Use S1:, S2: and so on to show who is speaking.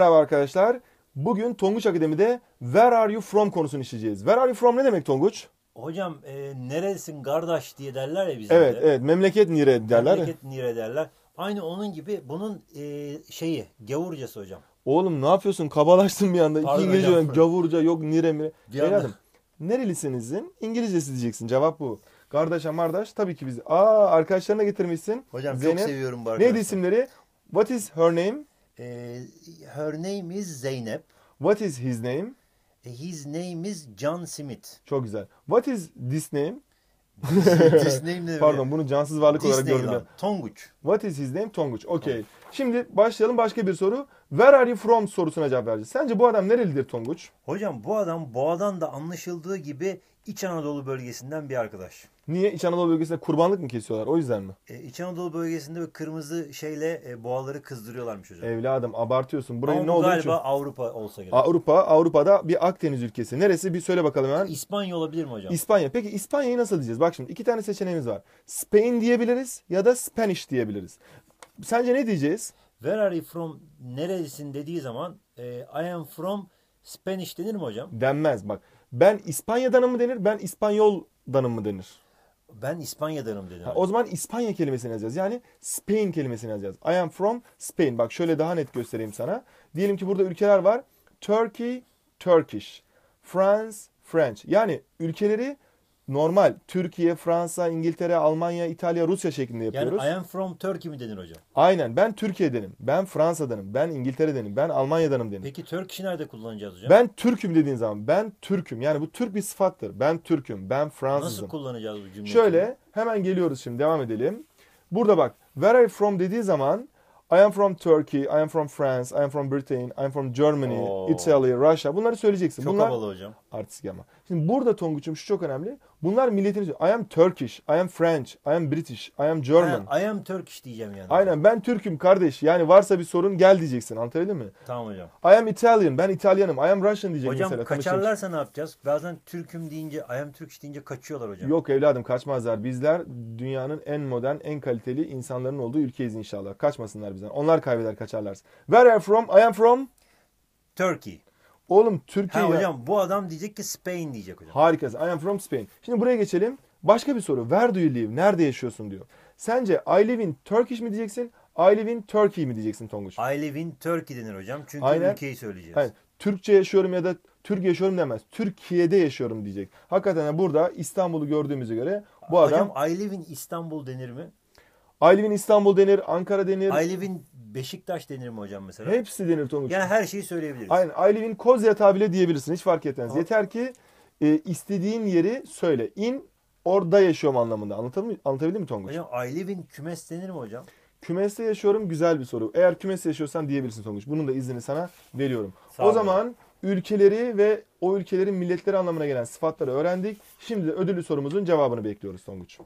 S1: Merhaba arkadaşlar. Bugün Tonguç Akademi'de Where Are You From konusunu işleyeceğiz. Where Are You From ne demek Tonguç?
S2: Hocam e, neresin kardeş diye derler ya bizim Evet,
S1: evet. Memleket nire derler. Memleket
S2: nire derler. Aynı onun gibi bunun e, şeyi, gavurcası hocam.
S1: Oğlum ne yapıyorsun? Kabalaştın bir anda. Pardon İki İngilizce hocam. öğren- gavurca yok nire mire. Bir nerelisinizin İngilizcesi diyeceksin. Cevap bu. Kardeş amardaş tabii ki biz. Aa arkadaşlarına getirmişsin. Hocam çok seviyorum bu arkadaşlar. Neydi isimleri? What is her name? her
S2: name is Zeynep. What is his name? His name is John Smith.
S1: Çok güzel. What is this name? this name ne? Pardon bunu cansız varlık this olarak gördüm. Tonguç. What is his name? Tonguç. Okay. Tonguç. Şimdi başlayalım başka bir soru. Where are you from sorusuna cevap vereceğiz. Sence bu adam nerelidir Tonguç? Hocam bu adam boğadan da anlaşıldığı gibi İç Anadolu bölgesinden bir arkadaş. Niye? İç Anadolu bölgesinde kurbanlık mı kesiyorlar? O yüzden mi? E,
S2: İç Anadolu bölgesinde böyle kırmızı şeyle e, boğaları kızdırıyorlarmış hocam.
S1: Evladım abartıyorsun. Burayı ne olduğunu galiba için?
S2: Avrupa olsa gerek. Avrupa,
S1: Avrupa'da bir Akdeniz ülkesi. Neresi? Bir söyle bakalım hemen. İspanya olabilir mi hocam? İspanya. Peki İspanya'yı nasıl diyeceğiz? Bak şimdi iki tane seçeneğimiz var. Spain diyebiliriz ya da Spanish diyebiliriz. Sence ne diyeceğiz? Where are you from? Neredesin dediği zaman e, I am from Spanish denir mi hocam? Denmez bak. Ben İspanya'danım mı denir? Ben İspanyoldanım mı denir? Ben İspanya'danım dedim. Ha, o zaman İspanya kelimesini yazacağız. Yani Spain kelimesini yazacağız. I am from Spain. Bak şöyle daha net göstereyim sana. Diyelim ki burada ülkeler var. Turkey, Turkish. France, French. Yani ülkeleri normal Türkiye, Fransa, İngiltere, Almanya, İtalya, Rusya şeklinde yapıyoruz. Yani I
S2: am from Turkey mi denir hocam?
S1: Aynen. Ben Türkiye'denim. Ben Fransa'danım. Ben İngiltere'denim. Ben Almanya'danım denir.
S2: Peki Turkey'i nerede kullanacağız hocam? Ben
S1: Türk'üm dediğin zaman ben Türk'üm. Yani bu Türk bir sıfattır. Ben Türk'üm. Ben Fransızım. Nasıl
S2: kullanacağız bu cümleyi? Şöyle
S1: hemen geliyoruz şimdi devam edelim. Burada bak where are you from dediği zaman I am from Turkey, I am from France, I am from Britain, I am from Germany, Oo. Italy, Russia. Bunları söyleyeceksin. Çok Bunlar... havalı hocam. Artistik ama. Şimdi burada Tonguç'um şu çok önemli. Bunlar milletin... I am Turkish, I am French, I am British, I am German. Ha, I am Turkish diyeceğim yani. Aynen ben Türk'üm kardeş. Yani varsa bir sorun gel diyeceksin. Anlatabildim mi? Tamam hocam. I am Italian, ben İtalyanım. I am Russian diyeceğim hocam, mesela. Hocam kaçarlarsa
S2: ne yapacağız? Bazen Türk'üm deyince,
S1: I am Turkish deyince kaçıyorlar hocam. Yok evladım kaçmazlar. Bizler dünyanın en modern, en kaliteli insanların olduğu ülkeyiz inşallah. Kaçmasınlar bizden. Onlar kaybeder kaçarlarsa. Where are from? I am from... Turkey. Oğlum Türkiye... Ha hocam bu adam diyecek ki Spain diyecek hocam. Harikasın. I am from Spain. Şimdi buraya geçelim. Başka bir soru. Where do you live? Nerede yaşıyorsun diyor. Sence I live in Turkish mi diyeceksin? I live in Turkey mi diyeceksin Tonguç?
S2: I live in Turkey denir hocam. Çünkü Aynen. ülkeyi söyleyeceğiz.
S1: Aynen. Türkçe yaşıyorum ya da Türkiye yaşıyorum demez. Türkiye'de yaşıyorum diyecek. Hakikaten burada İstanbul'u gördüğümüze göre bu hocam, adam...
S2: Hocam I live in İstanbul denir mi?
S1: I live in İstanbul denir, Ankara denir. I live in
S2: Beşiktaş denir mi hocam mesela?
S1: Hepsi denir Tonguç. Yani
S2: her şeyi söyleyebiliriz.
S1: Aynen. I Koz yatağı bile diyebilirsin. Hiç fark etmez. Tamam. Yeter ki e, istediğin yeri söyle. İn orada yaşıyorum anlamında. Anlatabildim, mi Tonguç?
S2: Hocam I kümes
S1: denir mi hocam? Kümeste yaşıyorum güzel bir soru. Eğer kümeste yaşıyorsan diyebilirsin Tonguç. Bunun da iznini sana veriyorum. Sağ o olun. zaman ülkeleri ve o ülkelerin milletleri anlamına gelen sıfatları öğrendik. Şimdi de ödüllü sorumuzun cevabını bekliyoruz Tonguç.